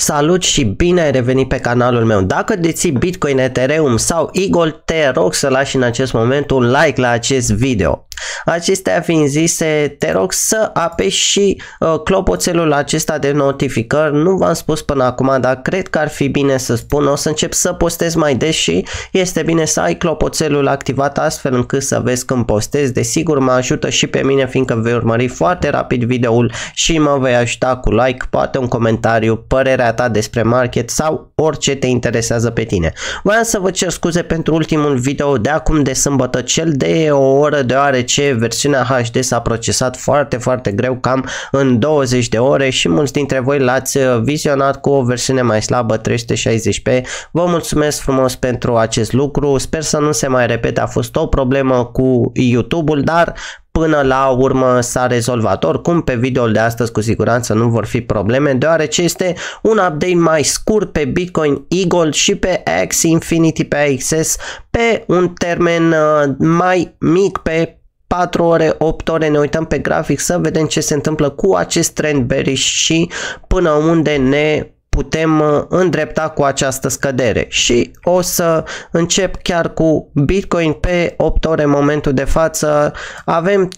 Salut și bine ai revenit pe canalul meu. Dacă deții Bitcoin, Ethereum sau Eagle, te rog să lași în acest moment un like la acest video. Acestea fiind zise, te rog să apeși și uh, clopoțelul acesta de notificări. Nu v-am spus până acum, dar cred că ar fi bine să spun. O să încep să postez mai des și este bine să ai clopoțelul activat astfel încât să vezi când postez. Desigur, mă ajută și pe mine fiindcă vei urmări foarte rapid videoul și mă vei ajuta cu like, poate un comentariu, părerea ta despre market sau orice te interesează pe tine. Vreau să vă cer scuze pentru ultimul video de acum de sâmbătă, cel de o oră, deoarece versiunea HD s-a procesat foarte, foarte greu, cam în 20 de ore și mulți dintre voi l-ați uh, vizionat cu o versiune mai slabă, 360p. Vă mulțumesc frumos pentru acest lucru, sper să nu se mai repete, a fost o problemă cu YouTube-ul, dar până la urmă s-a rezolvat. Oricum, pe videoul de astăzi cu siguranță nu vor fi probleme, deoarece este un update mai scurt pe Bitcoin Eagle și pe X Infinity pe AXS pe un termen uh, mai mic, pe 4 ore, 8 ore, ne uităm pe grafic să vedem ce se întâmplă cu acest trend bearish și până unde ne putem uh, îndrepta cu această scădere și o să încep chiar cu Bitcoin pe 8 ore în momentul de față avem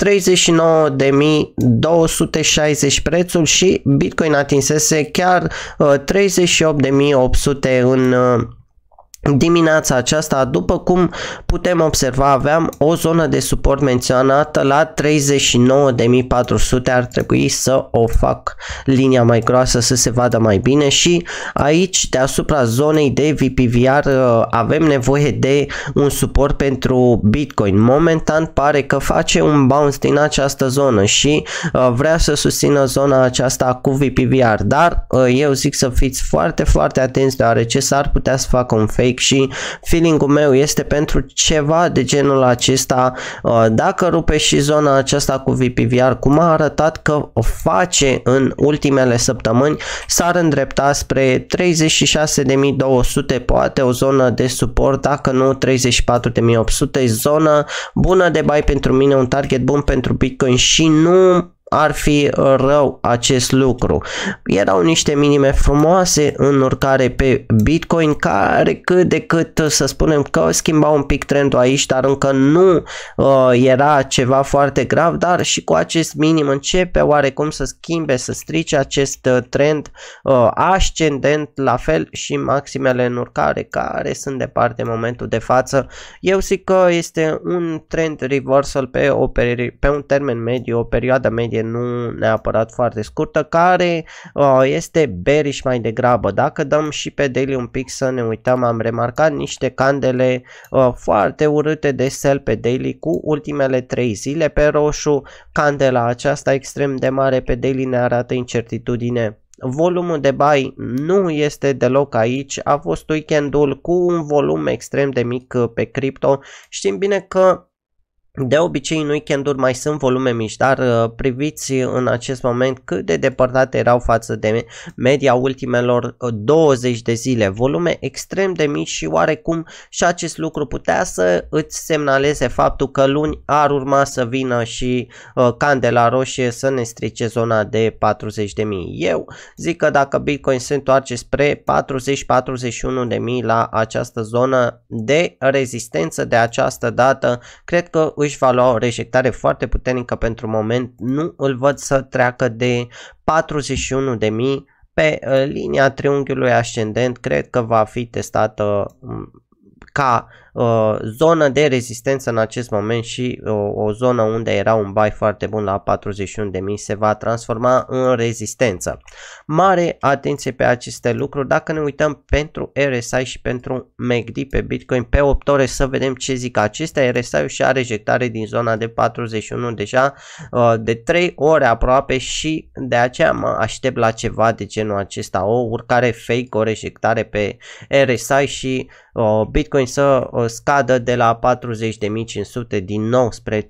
39.260 prețul și Bitcoin atinsese chiar 38.800 uh, în uh, dimineața aceasta, după cum putem observa, aveam o zonă de suport menționată la 39.400, ar trebui să o fac linia mai groasă să se vadă mai bine și aici deasupra zonei de VPVR avem nevoie de un suport pentru Bitcoin. Momentan pare că face un bounce din această zonă și uh, vrea să susțină zona aceasta cu VPVR, dar uh, eu zic să fiți foarte, foarte atenți deoarece s-ar putea să facă un fake public și feeling-ul meu este pentru ceva de genul acesta uh, dacă rupe și zona aceasta cu VPVR cum a arătat că o face în ultimele săptămâni s-ar îndrepta spre 36.200 poate o zonă de suport dacă nu 34.800 zonă bună de bai pentru mine un target bun pentru Bitcoin și nu ar fi rău acest lucru. Erau niște minime frumoase în urcare pe Bitcoin care cât de cât să spunem că schimba un pic trendul aici, dar încă nu uh, era ceva foarte grav, dar și cu acest minim începe oarecum să schimbe, să strice acest uh, trend uh, ascendent, la fel și maximele în urcare care sunt departe în momentul de față. Eu zic că este un trend reversal pe, o peri- pe un termen mediu, o perioadă medie nu neapărat foarte scurtă, care uh, este bearish mai degrabă. Dacă dăm și pe daily un pic să ne uităm, am remarcat niște candele uh, foarte urâte de sell pe daily cu ultimele 3 zile pe roșu. Candela aceasta extrem de mare pe daily ne arată incertitudine volumul de buy nu este deloc aici, a fost weekendul cu un volum extrem de mic uh, pe cripto, știm bine că de obicei în weekenduri mai sunt volume mici, dar uh, priviți în acest moment cât de depărtate erau față de media ultimelor 20 uh, de zile, volume extrem de mici și oarecum și acest lucru putea să îți semnaleze faptul că luni ar urma să vină și uh, candela roșie să ne strice zona de 40 de mii. Eu zic că dacă Bitcoin se întoarce spre 40-41 de mii la această zonă de rezistență de această dată, cred că își va lua o rejectare foarte puternică pentru moment, nu îl văd să treacă de 41.000 pe eh, linia triunghiului ascendent, cred că va fi testată mm, ca zonă de rezistență în acest moment și uh, o zonă unde era un buy foarte bun la 41.000 se va transforma în rezistență. Mare atenție pe aceste lucruri, dacă ne uităm pentru RSI și pentru MACD pe Bitcoin pe 8 ore să vedem ce zic acestea, RSI-ul și a rejectare din zona de 41 deja uh, de 3 ore aproape și de aceea mă aștept la ceva de genul acesta, o urcare fake, o rejectare pe RSI și Bitcoin să scadă de la 40.500 din nou spre 39.000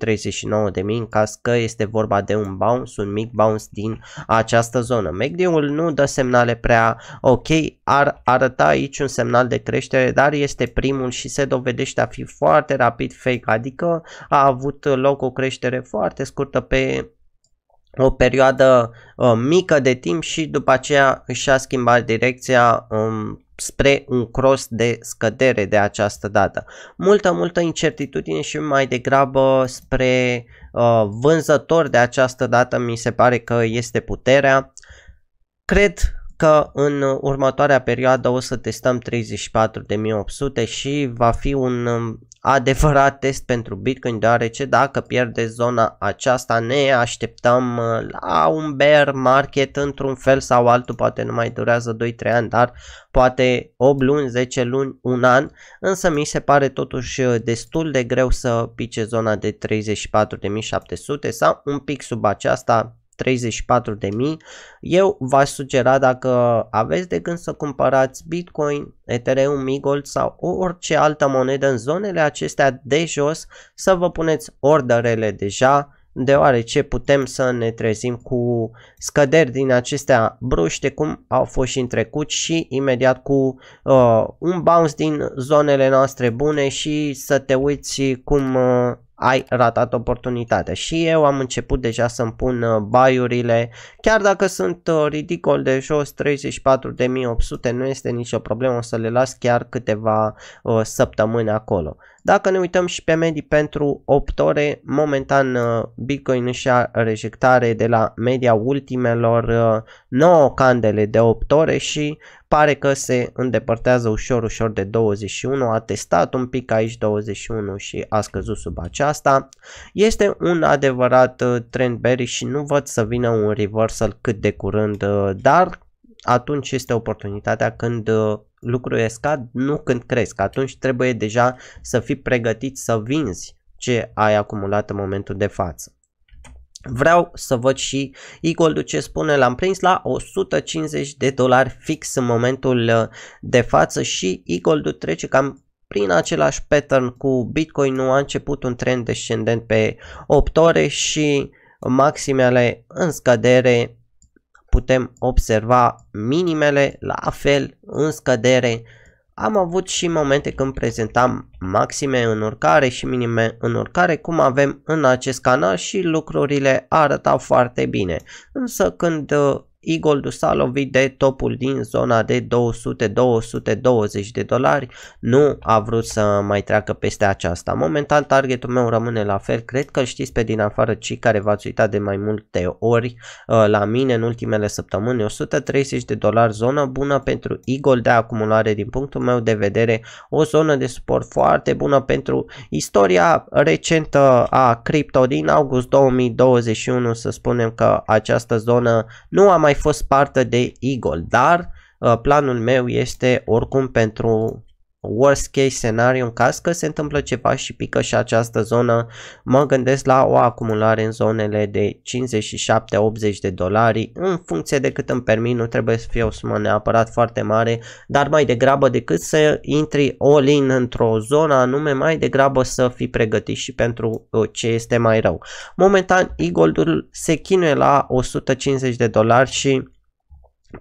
în caz că este vorba de un bounce, un mic bounce din această zonă. MACD-ul nu dă semnale prea ok, ar arăta aici un semnal de creștere, dar este primul și se dovedește a fi foarte rapid fake, adică a avut loc o creștere foarte scurtă pe o perioadă uh, mică de timp și după aceea și-a schimbat direcția um, spre un cross de scădere de această dată. Multă, multă incertitudine și mai degrabă spre uh, vânzător de această dată mi se pare că este puterea. Cred că în următoarea perioadă o să testăm 34.800 și va fi un um, adevărat test pentru Bitcoin deoarece dacă pierde zona aceasta ne așteptăm uh, la un bear market într-un fel sau altul, poate nu mai durează 2-3 ani, dar poate 8 luni, 10 luni, un an, însă mi se pare totuși uh, destul de greu să pice zona de 34.700 sau un pic sub aceasta, 34.000, eu v-aș sugera dacă aveți de gând să cumpărați Bitcoin, Ethereum, Migold sau orice altă monedă în zonele acestea de jos să vă puneți orderele deja deoarece putem să ne trezim cu scăderi din acestea bruște cum au fost și în trecut și imediat cu uh, un bounce din zonele noastre bune și să te uiți cum uh, ai ratat oportunitatea. Și eu am început deja să-mi pun uh, baiurile, chiar dacă sunt uh, ridicol de jos, 34.800 nu este nicio problemă, o să le las chiar câteva uh, săptămâni acolo. Dacă ne uităm și pe medii pentru 8 ore, momentan uh, Bitcoin își a rejectare de la media ultimelor 9 uh, candele de 8 ore și pare că se îndepărtează ușor ușor de 21, a testat un pic aici 21 și a scăzut sub aceasta. Este un adevărat uh, trend bearish și nu văd să vină un reversal cât de curând, dar atunci este oportunitatea când lucrurile scad nu când cresc. Atunci trebuie deja să fii pregătit să vinzi ce ai acumulat în momentul de față. Vreau să văd și Eagle ce spune, l-am prins la 150 de dolari fix în momentul uh, de față și Eagle trece cam prin același pattern cu Bitcoin, nu a început un trend descendent pe 8 ore și maximele în scădere putem observa minimele la fel în scădere. Am avut și momente când prezentam maxime în urcare și minime în urcare cum avem în acest canal și lucrurile arătau foarte bine. Însă când uh, Eagle s-a lovit de topul din zona de 200-220 de dolari, nu a vrut să mai treacă peste aceasta. Momentan targetul meu rămâne la fel, cred că știți pe din afară cei care v-ați uitat de mai multe ori uh, la mine în ultimele săptămâni, 130 de dolari zona bună pentru Eagle de acumulare din punctul meu de vedere, o zonă de suport foarte bună pentru istoria recentă a cripto din august 2021, să spunem că această zonă nu a mai mai fost parte de Eagle, dar uh, planul meu este oricum pentru worst case scenario, în caz că se întâmplă ceva și pică și această zonă, mă gândesc la o acumulare în zonele de 57-80 de dolari, în funcție de cât îmi permit, nu trebuie să fie o sumă neapărat foarte mare, dar mai degrabă decât să intri all-in într-o zonă anume, mai degrabă să fii pregătit și pentru uh, ce este mai rău. Momentan, e se chinuie la 150 de dolari și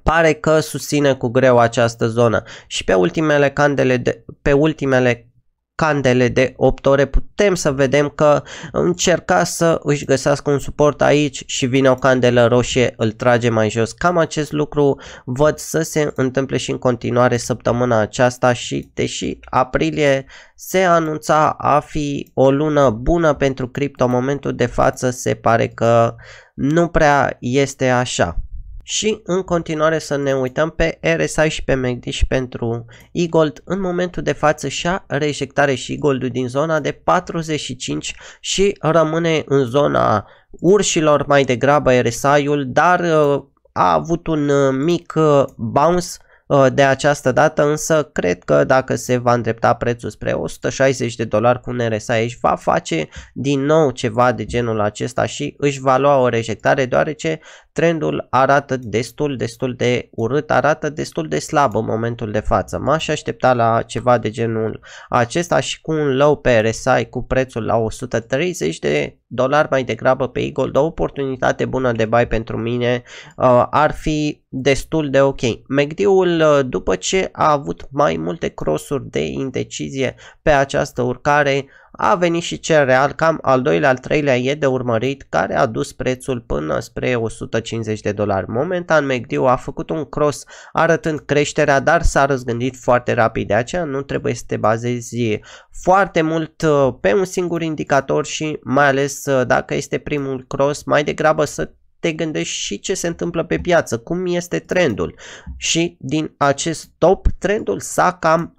pare că susține cu greu această zonă și pe ultimele candele de, pe ultimele candele de 8 ore putem să vedem că încerca să își găsească un suport aici și vine o candelă roșie, îl trage mai jos. Cam acest lucru văd să se întâmple și în continuare săptămâna aceasta și deși aprilie se anunța a fi o lună bună pentru cripto, momentul de față se pare că nu prea este așa. Și în continuare să ne uităm pe RSI și pe MACD și pentru e-gold. în momentul de față și-a rejectare și e-gold din zona de 45 și rămâne în zona urșilor mai degrabă RSI-ul, dar uh, a avut un uh, mic uh, bounce Uh, de această dată însă cred că dacă se va îndrepta prețul spre 160 de dolari cu un RSI va face din nou ceva de genul acesta și își va lua o rejectare deoarece trendul arată destul, destul de urât, arată destul de slab în momentul de față. M-aș aștepta la ceva de genul acesta și cu un low pe RSI cu prețul la 130 de dolari mai degrabă pe Eagle, o oportunitate bună de buy pentru mine uh, ar fi destul de ok. MACD-ul Hamilton uh, după ce a avut mai multe crossuri de indecizie pe această urcare, a venit și cel real, cam al doilea, al treilea e de urmărit, care a dus prețul până spre 150 de dolari. Momentan McDiu a făcut un cross arătând creșterea, dar s-a răzgândit foarte rapid, de aceea nu trebuie să te bazezi foarte mult uh, pe un singur indicator și mai ales uh, dacă este primul cross, mai degrabă să te gândești și ce se întâmplă pe piață, cum este trendul și din acest top trendul s-a cam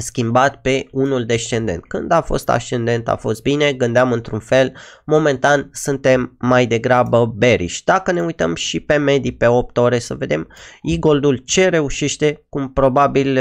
schimbat pe unul descendent. Când a fost ascendent a fost bine, gândeam într-un fel, momentan suntem mai degrabă bearish. Dacă ne uităm și pe medii pe 8 ore să vedem Eagle-ul ce reușește, cum probabil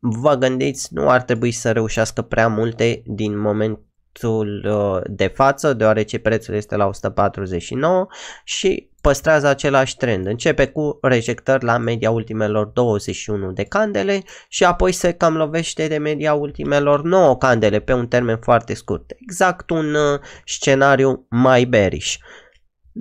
vă gândiți, nu ar trebui să reușească prea multe din moment prețul uh, de față, deoarece prețul este la 149 și păstrează același trend. Începe cu rejectări la media ultimelor 21 de candele și apoi se cam lovește de media ultimelor 9 candele pe un termen foarte scurt. Exact un uh, scenariu mai bearish.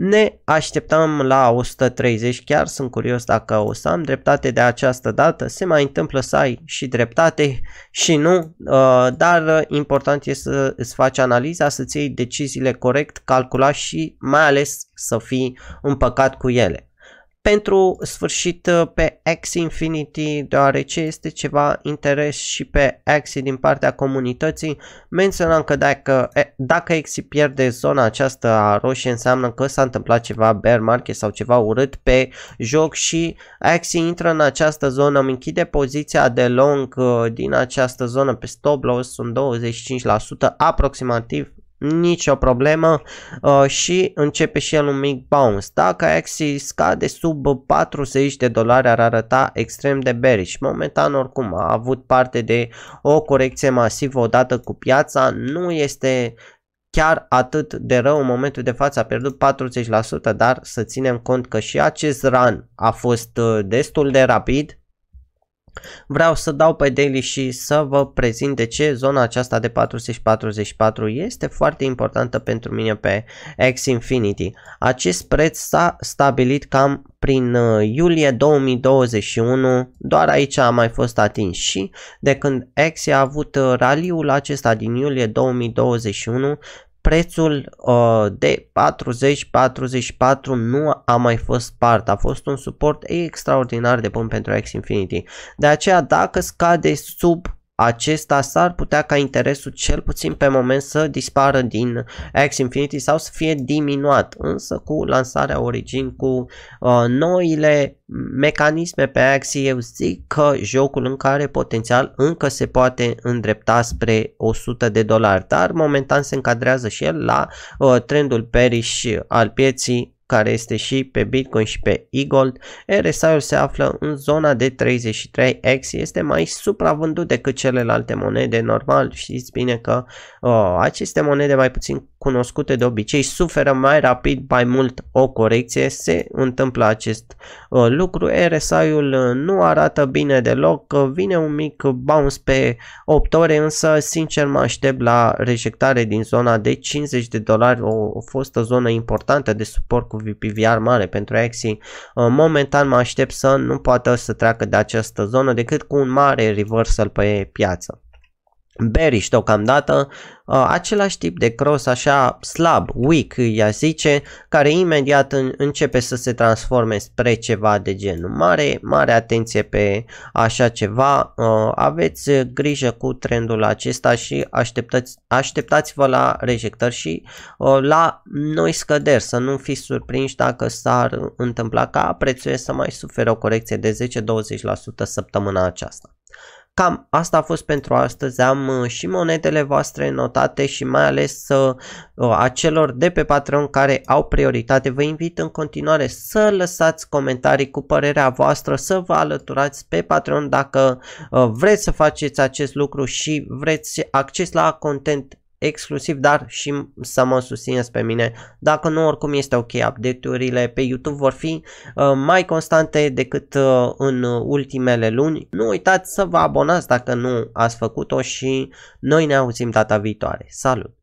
Ne așteptăm la 130 chiar, sunt curios dacă o să am dreptate de această dată, se mai întâmplă să ai și dreptate și nu, uh, dar important este să îți faci analiza, să-ți iei deciziile corect, calcula și mai ales să fii împăcat cu ele pentru sfârșit uh, pe X Infinity, deoarece este ceva interes și pe X din partea comunității, menționam că dacă, dacă X pierde zona aceasta a roșie înseamnă că s-a întâmplat ceva bear market sau ceva urât pe joc și X intră în această zonă, îmi închide poziția de long uh, din această zonă pe stop loss, sunt 25% aproximativ nicio problemă uh, și începe și el un mic bounce. Dacă Axie scade sub 40 de dolari ar arăta extrem de bearish. Momentan oricum a avut parte de o corecție masivă odată cu piața, nu este chiar atât de rău în momentul de față a pierdut 40%, dar să ținem cont că și acest run a fost uh, destul de rapid Vreau să dau pe daily și să vă prezint de ce zona aceasta de 444 este foarte importantă pentru mine pe X-Infinity. Acest preț s-a stabilit cam prin uh, iulie 2021, doar aici a mai fost atins și de când X a avut uh, raliul acesta din iulie 2021, prețul uh, de 40-44 nu a mai fost part, a fost un suport extraordinar de bun pentru X Infinity. De aceea dacă scade sub acesta s-ar putea ca interesul cel puțin pe moment să dispară din X Infinity sau să fie diminuat, însă cu lansarea Origin, cu uh, noile mecanisme pe Axie, eu zic că jocul în care potențial încă se poate îndrepta spre 100 de dolari, dar momentan se încadrează și el la uh, trendul perish al pieții care este și pe Bitcoin și pe eGold, RSI-ul se află în zona de 33X, este mai supravândut decât celelalte monede, normal știți bine că uh, aceste monede mai puțin cunoscute de obicei suferă mai rapid, mai mult o corecție, se întâmplă acest uh, lucru, RSI-ul uh, nu arată bine deloc, uh, vine un mic bounce pe 8 ore, însă sincer mă aștept la rejectare din zona de 50 de dolari, o, o fostă zonă importantă de suport cu cu PVR mare pentru Axie. Momentan mă aștept să nu poată să treacă de această zonă decât cu un mare reversal pe piață bearish deocamdată, uh, același tip de cross așa slab, weak ea zice, care imediat în, începe să se transforme spre ceva de genul mare, mare atenție pe așa ceva, uh, aveți grijă cu trendul acesta și așteptați, așteptați-vă la rejectări și uh, la noi scăderi, să nu fiți surprinși dacă s-ar întâmpla ca prețul să mai suferă o corecție de 10-20% săptămâna aceasta. Cam asta a fost pentru astăzi, am uh, și monedele voastre notate și mai ales uh, uh, a celor de pe Patreon care au prioritate. Vă invit în continuare să lăsați comentarii cu părerea voastră, să vă alăturați pe Patreon dacă vreți să faceți acest lucru și vreți acces la content exclusiv, dar și să mă susțineți pe mine. Dacă nu, oricum este ok, update-urile pe YouTube vor fi uh, mai constante decât uh, în ultimele luni. Nu uitați să vă abonați dacă nu ați făcut-o și noi ne auzim data viitoare. Salut!